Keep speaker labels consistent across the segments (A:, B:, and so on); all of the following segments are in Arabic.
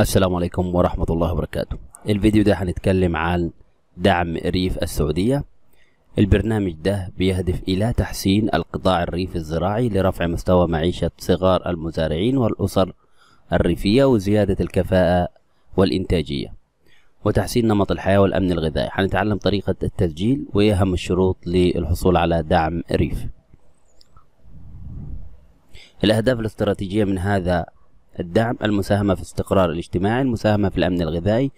A: السلام عليكم ورحمة الله وبركاته الفيديو ده هنتكلم عن دعم ريف السعودية البرنامج ده بيهدف إلى تحسين القطاع الريف الزراعي لرفع مستوى معيشة صغار المزارعين والأسر الريفية وزيادة الكفاءة والإنتاجية وتحسين نمط الحياة والأمن الغذائي هنتعلم طريقة التسجيل وأهم الشروط للحصول على دعم ريف الأهداف الاستراتيجية من هذا الدعم المساهمة في الاستقرار الاجتماعي المساهمة في الأمن الغذائي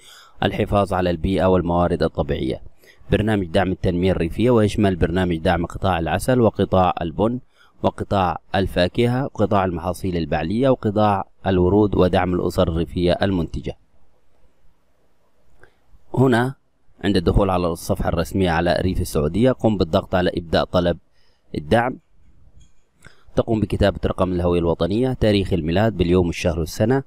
A: الحفاظ على البيئة والموارد الطبيعية برنامج دعم التنمية الريفية ويشمل برنامج دعم قطاع العسل وقطاع البن وقطاع الفاكهة وقطاع المحاصيل البعلية وقطاع الورود ودعم الأسر الريفية المنتجة هنا عند الدخول على الصفحة الرسمية على ريف السعودية قم بالضغط على إبداء طلب الدعم تقوم بكتابة رقم الهوية الوطنية تاريخ الميلاد باليوم الشهر والسنة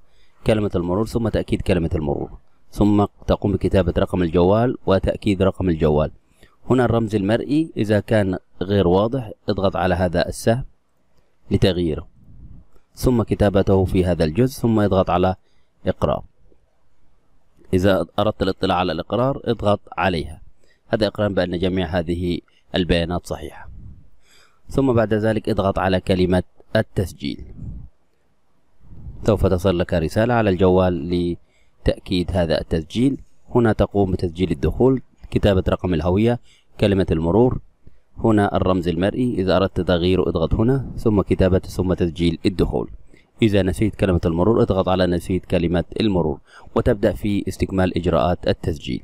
A: كلمة المرور ثم تأكيد كلمة المرور ثم تقوم بكتابة رقم الجوال وتأكيد رقم الجوال هنا الرمز المرئي إذا كان غير واضح اضغط على هذا السهم لتغييره ثم كتابته في هذا الجزء ثم اضغط على إقرار إذا أردت الاطلاع على الإقرار اضغط عليها هذا إقرار بأن جميع هذه البيانات صحيحة ثم بعد ذلك اضغط على كلمة التسجيل سوف تصل لك رسالة على الجوال لتأكيد هذا التسجيل هنا تقوم بتسجيل الدخول كتابة رقم الهوية كلمة المرور هنا الرمز المرئي إذا أردت تغييره اضغط هنا ثم كتابة ثم تسجيل الدخول إذا نسيت كلمة المرور اضغط على نسيت كلمة المرور وتبدأ في استكمال إجراءات التسجيل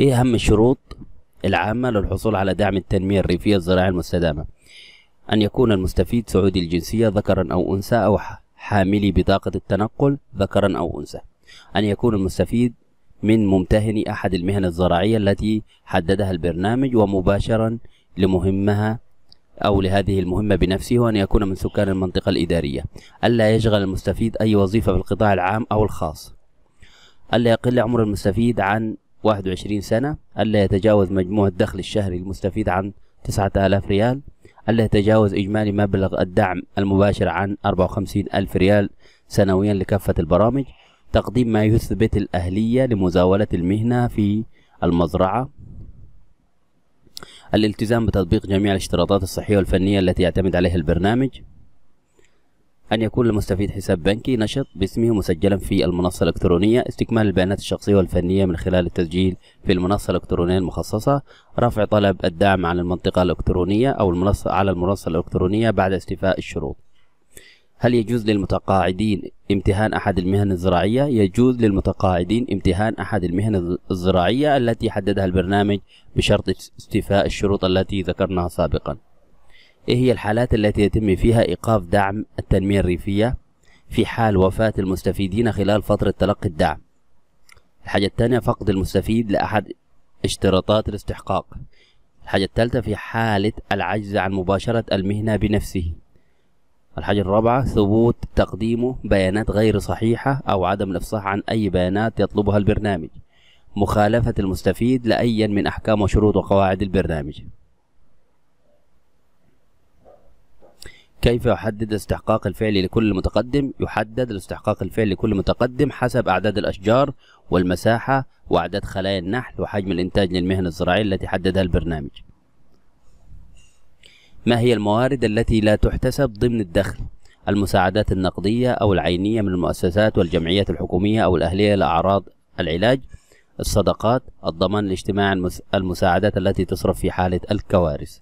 A: ايه اهم الشروط العامة للحصول على دعم التنمية الريفية الزراعية المستدامة أن يكون المستفيد سعودي الجنسية ذكرا أو أنثى أو حاملي بطاقة التنقل ذكرا أو أنثى أن يكون المستفيد من ممتهن أحد المهن الزراعية التي حددها البرنامج ومباشرا لمهمها أو لهذه المهمة بنفسه وأن يكون من سكان المنطقة الإدارية ألا يشغل المستفيد أي وظيفة في القطاع العام أو الخاص ألا يقل عمر المستفيد عن 21 سنة ألا يتجاوز مجموع الدخل الشهري المستفيد عن 9000 ريال ألا يتجاوز إجمالي مبلغ الدعم المباشر عن 54 ألف ريال سنويا لكافة البرامج تقديم ما يثبت الأهلية لمزاولة المهنة في المزرعة الالتزام بتطبيق جميع الاشتراطات الصحية والفنية التي يعتمد عليها البرنامج أن يكون المستفيد حساب بنكي نشط باسمه مسجلا في المنصة الإلكترونية استكمال البيانات الشخصية والفنية من خلال التسجيل في المنصة الإلكترونية المخصصة رفع طلب الدعم على المنطقة الإلكترونية أو المنصة على المنصة الإلكترونية بعد استيفاء الشروط هل يجوز للمتقاعدين امتهان أحد المهن الزراعية؟ يجوز للمتقاعدين امتهان أحد المهن الزراعية التي حددها البرنامج بشرط استيفاء الشروط التي ذكرناها سابقاً إيه هي الحالات التي يتم فيها إيقاف دعم التنمية الريفية في حال وفاة المستفيدين خلال فترة تلقي الدعم الحاجة الثانية فقد المستفيد لأحد اشتراطات الاستحقاق الحاجة الثالثة في حالة العجز عن مباشرة المهنة بنفسه الحاجة الرابعة ثبوت تقديمه بيانات غير صحيحة أو عدم الإفصاح عن أي بيانات يطلبها البرنامج مخالفة المستفيد لأي من أحكام وشروط وقواعد البرنامج كيف يحدد الاستحقاق الفعلي لكل متقدم؟ يحدد الاستحقاق الفعلي لكل متقدم حسب أعداد الأشجار والمساحة وأعداد خلايا النحل وحجم الإنتاج للمهن الزراعية التي حددها البرنامج. ما هي الموارد التي لا تحتسب ضمن الدخل؟ المساعدات النقدية أو العينية من المؤسسات والجمعيات الحكومية أو الأهلية لأعراض العلاج، الصدقات، الضمان الاجتماعي، المساعدات التي تصرف في حالة الكوارث.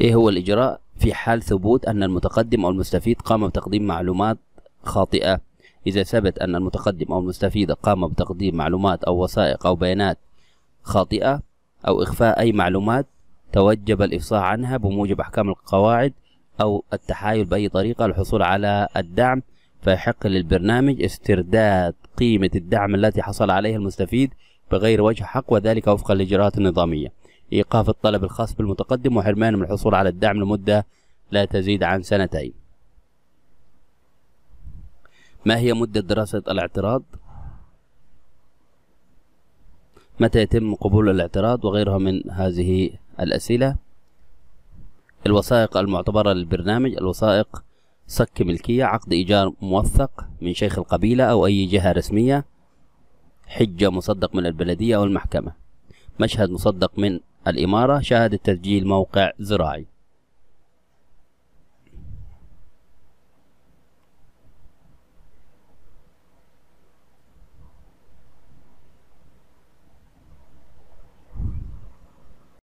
A: إيه هو الإجراء في حال ثبوت أن المتقدم أو المستفيد قام بتقديم معلومات خاطئة إذا ثبت أن المتقدم أو المستفيد قام بتقديم معلومات أو وثائق أو بيانات خاطئة أو إخفاء أي معلومات توجب الإفصاح عنها بموجب أحكام القواعد أو التحايل بأي طريقة للحصول على الدعم فيحق للبرنامج استرداد قيمة الدعم التي حصل عليها المستفيد بغير وجه حق وذلك وفقا للإجراءات النظامية إيقاف الطلب الخاص بالمتقدم وحرمانه من الحصول على الدعم لمدة لا تزيد عن سنتين ما هي مدة دراسة الاعتراض؟ متى يتم قبول الاعتراض وغيرها من هذه الأسئلة الوثائق المعتبرة للبرنامج الوثائق صك ملكية عقد إيجار موثق من شيخ القبيلة أو أي جهة رسمية حجة مصدق من البلدية أو المحكمة مشهد مصدق من الإمارة شهد التسجيل موقع زراعي